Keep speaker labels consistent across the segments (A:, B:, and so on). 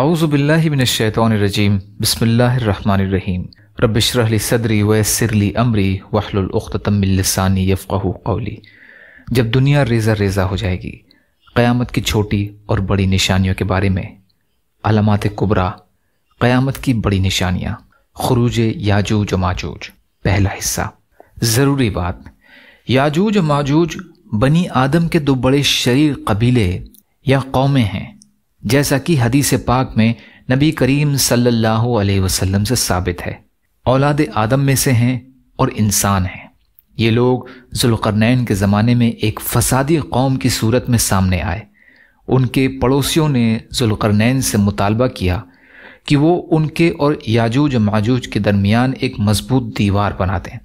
A: आउज़बिल्लिमिनशैतरजीम बसमीम रबशरली सदरी वसरली अमरी वाहलतमिलसानी यफ़ाह कौली जब दुनिया रेजा रेजा हो जाएगी क़यामत की छोटी और बड़ी निशानियों के बारे में अलामत कुबरा क़यामत की बड़ी निशानियाँ खरूज याजूज माजूज पहला हिस्सा ज़रूरी बात याजूज माजूज बनी आदम के दो बड़े शरीर कबीले या कौमें हैं जैसा कि हदीस पाक में नबी करीम सल्लल्लाहु अलैहि वसल्लम से साबित है औलाद आदम में से हैं और इंसान हैं ये लोग जुलकरनैन के ज़माने में एक फसादी कौम की सूरत में सामने आए उनके पड़ोसियों ने जुलकरनैन से मुतालबा किया कि वो उनके और याजूज माजूज के दरमियान एक मजबूत दीवार बना दें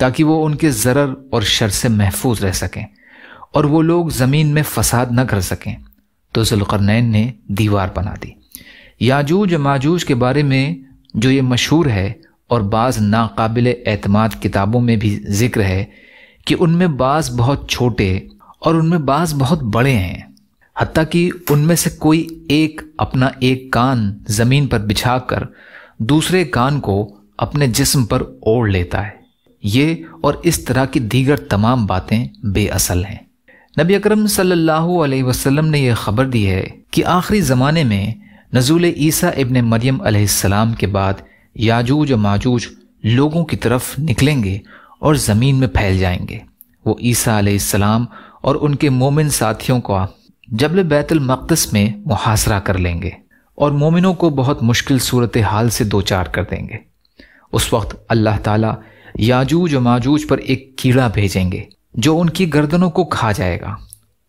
A: ताकि वो उनके ज़रर और शर से महफूज रह सकें और वो लोग ज़मीन में फसाद न कर सकें तो जुलकरनैन ने दीवार बना दी याजूज माजूज के बारे में जो ये मशहूर है और बाज़ नाकबिल एतमाद किताबों में भी जिक्र है कि उनमें बाज़ बहुत छोटे और उनमें बाज़ बहुत बड़े हैं हती कि उनमें से कोई एक अपना एक कान ज़मीन पर बिछा कर दूसरे कान को अपने जिस्म पर ओढ़ लेता है ये और इस तरह की दीगर तमाम बातें बेअसल हैं नबी अकरम सल्लल्लाहु अलैहि वसल्लम ने यह खबर दी है कि आखिरी ज़माने में नजूल ईसा इबन मरियम अलैहिस्सलाम के बाद याजूज और माजूज लोगों की तरफ निकलेंगे और ज़मीन में फैल जाएंगे वो ईसा अलैहिस्सलाम और उनके मोमिन साथियों का जबल बैतुलमक़दस में मुहासरा कर लेंगे और मोमिनों को बहुत मुश्किल सूरत हाल से दो चार कर देंगे उस वक्त अल्लाह ताला याजूज और माजूज पर एक कीड़ा भेजेंगे जो उनकी गर्दनों को खा जाएगा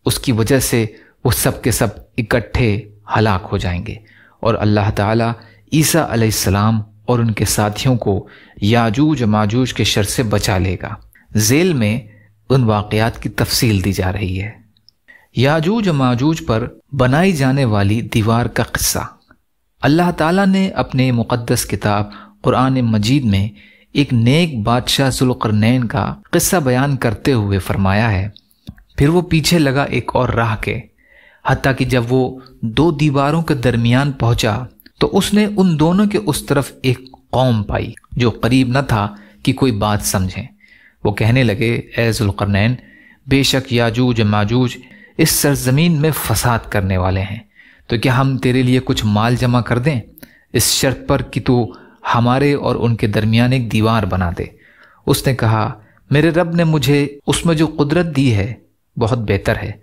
A: उसकी वजह से वो सब के सब इकट्ठे हलाक हो जाएंगे और अल्लाह ताला ईसा अलैहिस्सलाम और उनके साथियों को याजूज माजूज के शर से बचा लेगा जेल में उन वाकयात की तफसील दी जा रही है याजूज माजूज पर बनाई जाने वाली दीवार का किस्सा अल्लाह ताला ने अपने मुकद्दस किताब कुरान मजीद में एक नेक बादशाह सुलकरनैन का किस्सा बयान करते हुए फरमाया है फिर वो पीछे लगा एक और राह के हती कि जब वो दो दीवारों के दरमियान पहुंचा तो उसने उन दोनों के उस तरफ एक कौम पाई जो करीब न था कि कोई बात समझें वो कहने लगे ए जुलकरनैन बेशक याजूज माजूज इस सरजमीन में फसाद करने वाले हैं तो क्या हम तेरे लिए कुछ माल जमा कर दें इस शर्त पर कि तू हमारे और उनके दरमियान एक दीवार बना दे उसने कहा मेरे रब ने मुझे उसमें जो कुदरत दी है बहुत बेहतर है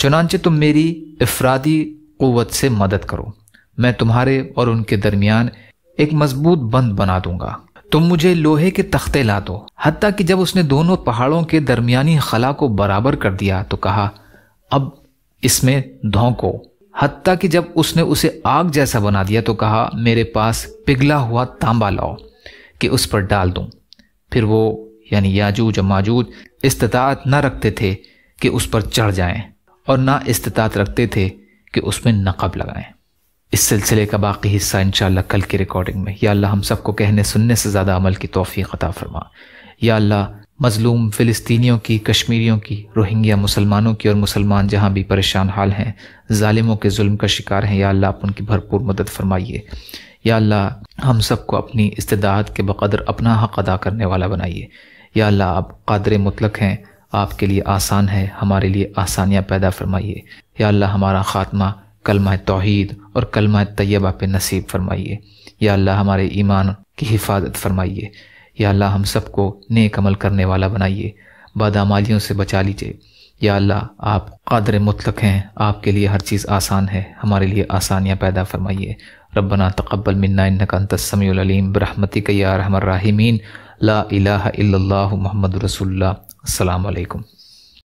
A: चुनानचे तुम मेरी अफरादी क़वत से मदद करो मैं तुम्हारे और उनके दरमियान एक मजबूत बंद बना दूंगा तुम मुझे लोहे के तख्ते ला दो हती कि जब उसने दोनों पहाड़ों के दरमियानी खला को बराबर कर दिया तो कहा अब इसमें धोंको हत्ता कि जब उसने उसे आग जैसा बना दिया तो कहा मेरे पास पिघला हुआ तांबा लाओ कि उस पर डाल दूं फिर वो यानी याजूज माजूज इस्तात न रखते थे कि उस पर चढ़ जाएं और ना इस्तात रखते थे कि उसमें नकब लगाएं इस सिलसिले का बाकी हिस्सा इन कल की रिकॉर्डिंग में या अल्लाह हम सबको कहने सुनने से ज़्यादा अमल की तोफ़ी ख़ता फरमा या अल्लाह मजलूम फ़िलिस्तीनियों की कश्मीरियों की रोहिंग्या मुसलमानों की और मुसलमान जहाँ भी परेशान हाल हैं ालिमों के जुल्म का शिकार हैं या अल्लाह आप उनकी भरपूर मदद फरमाइए या अल्लाह हम सबको अपनी इस्तात के बकदर अपना हक अदा करने वाला बनाइए या अल्लाह आप कादर मुतलक हैं आपके लिए आसान है हमारे लिए आसानियाँ पैदा फरमाइए या अल्लाह हमारा ख़ात्मा कलमा तोहद और कलमा तैयबा पे नसीब फरमाइए या अल्लाह हमारे ईमान की हिफाजत फरमाइए या अल्लाह हम सबको नेक अमल करने वाला बनाइए बदामालियों से बचा लीजिए या अल्लाह आप कदर मुतलक हैं आपके लिए हर चीज़ आसान है हमारे लिए आसानियाँ पैदा फरमाइए रबना तकबल मन्ना इनकसमीम बरहमती राहिमीन ला इला इल्लल्लाहु मोहम्मद रसूलुल्लाह